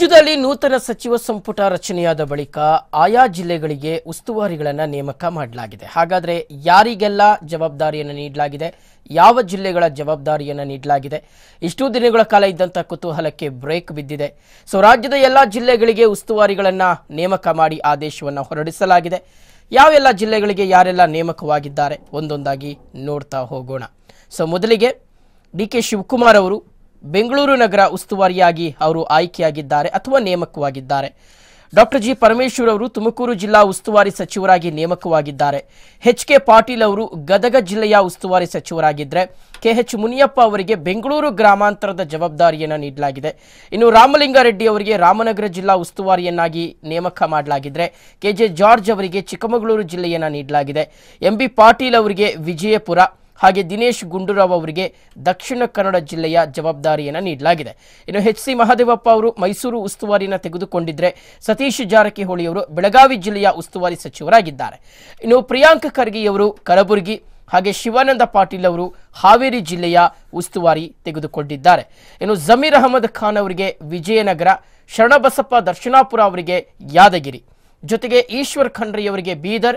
ರಾಜ್ಯದಲ್ಲಿ ನೂತನ ಸಚಿವ ಸಂಪುಟ ರಚನೆಯಾದ ಬಳಿಕ ಆಯಾ ಜಿಲ್ಲೆಗಳಿಗೆ ಉಸ್ತುವಾರಿಗಳನ್ನು ನೇಮಕ ಮಾಡಲಾಗಿದೆ ಹಾಗಾದರೆ ಯಾರಿಗೆಲ್ಲ ಜವಾಬ್ದಾರಿಯನ್ನು ನೀಡಲಾಗಿದೆ ಯಾವ ಜಿಲ್ಲೆಗಳ ಜವಾಬ್ದಾರಿಯನ್ನು ನೀಡಲಾಗಿದೆ ಇಷ್ಟು ದಿನಗಳ ಕಾಲ ಇದ್ದಂಥ ಕುತೂಹಲಕ್ಕೆ ಬ್ರೇಕ್ ಬಿದ್ದಿದೆ ಸೊ ರಾಜ್ಯದ ಎಲ್ಲ ಜಿಲ್ಲೆಗಳಿಗೆ ಉಸ್ತುವಾರಿಗಳನ್ನು ನೇಮಕ ಮಾಡಿ ಆದೇಶವನ್ನು ಹೊರಡಿಸಲಾಗಿದೆ ಯಾವೆಲ್ಲ ಜಿಲ್ಲೆಗಳಿಗೆ ಯಾರೆಲ್ಲ ನೇಮಕವಾಗಿದ್ದಾರೆ ಒಂದೊಂದಾಗಿ ನೋಡ್ತಾ ಹೋಗೋಣ ಸೊ ಮೊದಲಿಗೆ ಡಿ ಕೆ ಶಿವಕುಮಾರ್ ಅವರು ಬೆಂಗಳೂರು ನಗರ ಉಸ್ತುವಾರಿಯಾಗಿ ಅವರು ಆಯ್ಕೆಯಾಗಿದ್ದಾರೆ ಅಥವಾ ನೇಮಕವಾಗಿದ್ದಾರೆ ಡಾಕ್ಟರ್ ಜಿ ಪರಮೇಶ್ವರ್ ಅವರು ತುಮಕೂರು ಜಿಲ್ಲಾ ಉಸ್ತುವಾರಿ ಸಚಿವರಾಗಿ ನೇಮಕವಾಗಿದ್ದಾರೆ ಎಚ್ ಕೆ ಪಾಟೀಲ್ ಅವರು ಗದಗ ಜಿಲ್ಲೆಯ ಉಸ್ತುವಾರಿ ಸಚಿವರಾಗಿದ್ದರೆ ಎಚ್ ಮುನಿಯಪ್ಪ ಅವರಿಗೆ ಬೆಂಗಳೂರು ಗ್ರಾಮಾಂತರದ ಜವಾಬ್ದಾರಿಯನ್ನು ನೀಡಲಾಗಿದೆ ಇನ್ನು ರಾಮಲಿಂಗಾರೆಡ್ಡಿ ಅವರಿಗೆ ರಾಮನಗರ ಜಿಲ್ಲಾ ಉಸ್ತುವಾರಿಯನ್ನಾಗಿ ನೇಮಕ ಮಾಡಲಾಗಿದ್ದರೆ ಕೆಜೆ ಜಾರ್ಜ್ ಅವರಿಗೆ ಚಿಕ್ಕಮಗಳೂರು ಜಿಲ್ಲೆಯನ್ನು ನೀಡಲಾಗಿದೆ ಬಿ ಪಾಟೀಲ್ ಅವರಿಗೆ ವಿಜಯಪುರ ಹಾಗೆ ದಿನೇಶ್ ಗುಂಡೂರಾವ್ ಅವರಿಗೆ ದಕ್ಷಿಣ ಕನ್ನಡ ಜಿಲ್ಲೆಯ ಜವಾಬ್ದಾರಿಯನ್ನು ನೀಡಲಾಗಿದೆ ಇನ್ನು ಎಚ್ ಸಿ ಮಹದೇವಪ್ಪ ಅವರು ಮೈಸೂರು ಉಸ್ತುವಾರಿಯನ್ನು ತೆಗೆದುಕೊಂಡಿದ್ದರೆ ಸತೀಶ್ ಜಾರಕಿಹೊಳಿ ಅವರು ಬೆಳಗಾವಿ ಜಿಲ್ಲೆಯ ಉಸ್ತುವಾರಿ ಸಚಿವರಾಗಿದ್ದಾರೆ ಇನ್ನು ಪ್ರಿಯಾಂಕ್ ಖರ್ಗೆಯವರು ಕಲಬುರಗಿ ಹಾಗೆ ಶಿವಾನಂದ ಪಾಟೀಲ್ ಅವರು ಹಾವೇರಿ ಜಿಲ್ಲೆಯ ಉಸ್ತುವಾರಿ ತೆಗೆದುಕೊಂಡಿದ್ದಾರೆ ಇನ್ನು ಜಮೀರ್ ಅಹಮದ್ ಖಾನ್ ಅವರಿಗೆ ವಿಜಯನಗರ ಶರಣಬಸಪ್ಪ ದರ್ಶನಾಪುರ ಅವರಿಗೆ ಯಾದಗಿರಿ ಜೊತೆಗೆ ಈಶ್ವರ್ ಖಂಡ್ರೆಯವರಿಗೆ ಬೀದರ್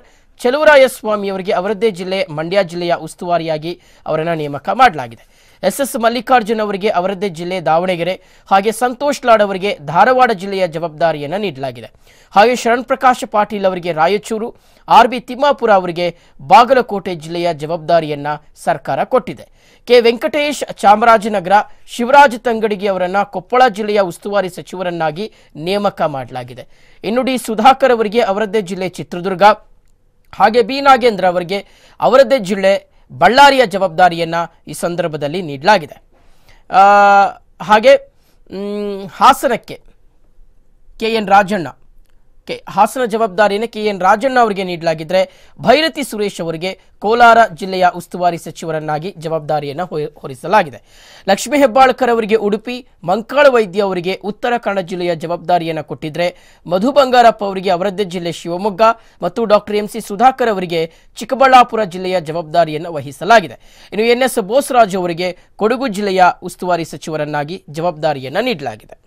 ಸ್ವಾಮಿಯವರಿಗೆ ಅವರದ್ದೇ ಜಿಲ್ಲೆ ಮಂಡ್ಯ ಜಿಲ್ಲೆಯ ಉಸ್ತುವಾರಿಯಾಗಿ ಅವರನ್ನು ನೇಮಕ ಮಾಡಲಾಗಿದೆ ಎಸ್ ಎಸ್ ಮಲ್ಲಿಕಾರ್ಜುನ್ ಅವರಿಗೆ ಅವರದ್ದೇ ಜಿಲ್ಲೆ ದಾವಣಗೆರೆ ಹಾಗೆ ಸಂತೋಷ್ ಲಾಡ್ ಅವರಿಗೆ ಧಾರವಾಡ ಜಿಲ್ಲೆಯ ಜವಾಬ್ದಾರಿಯನ್ನು ನೀಡಲಾಗಿದೆ ಹಾಗೆ ಶರಣ್ ಪ್ರಕಾಶ್ ಪಾಟೀಲ್ ಅವರಿಗೆ ರಾಯಚೂರು ಆರ್ ಬಿ ತಿಮ್ಮಾಪುರ ಅವರಿಗೆ ಬಾಗಲಕೋಟೆ ಜಿಲ್ಲೆಯ ಜವಾಬ್ದಾರಿಯನ್ನು ಸರ್ಕಾರ ಕೊಟ್ಟಿದೆ ಕೆ ವೆಂಕಟೇಶ್ ಚಾಮರಾಜನಗರ ಶಿವರಾಜ್ ತಂಗಡಿಗೆ ಅವರನ್ನು ಕೊಪ್ಪಳ ಜಿಲ್ಲೆಯ ಉಸ್ತುವಾರಿ ಸಚಿವರನ್ನಾಗಿ ನೇಮಕ ಮಾಡಲಾಗಿದೆ ಇನ್ನು ಡಿ ಸುಧಾಕರ್ ಅವರಿಗೆ ಅವರದ್ದೇ ಜಿಲ್ಲೆ ಚಿತ್ರದುರ್ಗ ಹಾಗೆ ಬಿ ನಾಗೇಂದ್ರ ಅವರಿಗೆ ಅವರದ್ದೇ ಜಿಲ್ಲೆ ಬಳ್ಳಾರಿಯ ಜವಾಬ್ದಾರಿಯನ್ನು ಈ ಸಂದರ್ಭದಲ್ಲಿ ನೀಡಲಾಗಿದೆ ಹಾಗೆ ಹಾಸನಕ್ಕೆ K N Rajanna K Hassan ಜವಾಬ್ದಾರಿಯನ್ನು ಕೆ ಎನ್ ರಾಜಣ್ಣ ಅವರಿಗೆ ನೀಡಲಾಗಿದ್ದರೆ ಭೈರತಿ ಸುರೇಶ್ ಅವರಿಗೆ ಕೋಲಾರ ಜಿಲ್ಲೆಯ ಉಸ್ತುವಾರಿ ಸಚಿವರನ್ನಾಗಿ ಜವಾಬ್ದಾರಿಯನ್ನು ಹೊರಿಸಲಾಗಿದೆ ಲಕ್ಷ್ಮೀ ಹೆಬ್ಬಾಳ್ಕರ್ ಅವರಿಗೆ ಉಡುಪಿ ಮಂಕಾಳ ವೈದ್ಯ ಅವರಿಗೆ ಉತ್ತರ ಕನ್ನಡ ಜಿಲ್ಲೆಯ ಜವಾಬ್ದಾರಿಯನ್ನು ಕೊಟ್ಟಿದ್ದರೆ ಮಧು ಬಂಗಾರಪ್ಪ ಅವರಿಗೆ ಅವರದ್ದೇ ಜಿಲ್ಲೆ ಶಿವಮೊಗ್ಗ ಮತ್ತು ಡಾಕ್ಟರ್ ಎಂಸಿ ಸುಧಾಕರ್ ಅವರಿಗೆ ಚಿಕ್ಕಬಳ್ಳಾಪುರ ಜಿಲ್ಲೆಯ ಜವಾಬ್ದಾರಿಯನ್ನು ವಹಿಸಲಾಗಿದೆ ಇನ್ನು ಎನ್ ಎಸ್ ಬೋಸರಾಜ್ ಅವರಿಗೆ ಕೊಡಗು ಜಿಲ್ಲೆಯ ಉಸ್ತುವಾರಿ ಸಚಿವರನ್ನಾಗಿ ಜವಾಬ್ದಾರಿಯನ್ನು ನೀಡಲಾಗಿದೆ